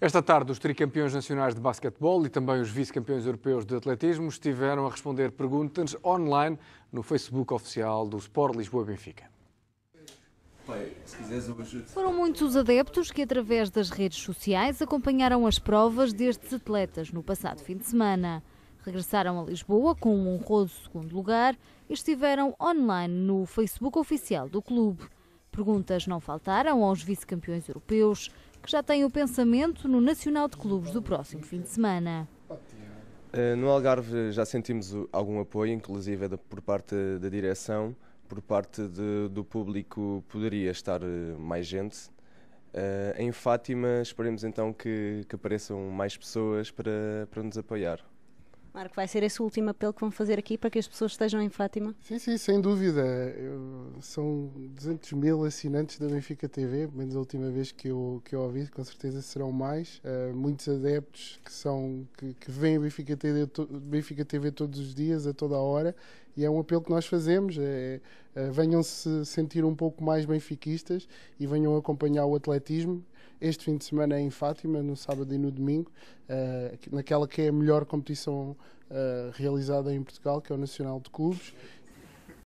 Esta tarde, os tricampeões nacionais de basquetebol e também os vice-campeões europeus de atletismo estiveram a responder perguntas online no Facebook oficial do Sport Lisboa Benfica. Foram muitos os adeptos que, através das redes sociais, acompanharam as provas destes atletas no passado fim de semana. Regressaram a Lisboa com um honroso segundo lugar e estiveram online no Facebook oficial do clube. Perguntas não faltaram aos vice-campeões europeus, que já têm o pensamento no Nacional de Clubes do próximo fim de semana. Eh, no Algarve já sentimos algum apoio, inclusive por parte da direção, por parte de, do público poderia estar eh, mais gente. Eh, em Fátima esperemos então que, que apareçam mais pessoas para, para nos apoiar. Marco, vai ser esse o último apelo que vão fazer aqui para que as pessoas estejam em Fátima? Sim, sim, sem dúvida. Eu, são 200 mil assinantes da Benfica TV, menos a última vez que eu, que eu ouvi, com certeza serão mais. Uh, muitos adeptos que, são, que, que veem a Benfica TV, to, Benfica TV todos os dias, a toda a hora, e é um apelo que nós fazemos. É, é, eh, venham se sentir um pouco mais benfiquistas e venham acompanhar o atletismo este fim de semana em Fátima, no sábado e no domingo, eh, naquela que é a melhor competição eh, realizada em Portugal, que é o Nacional de Clubes.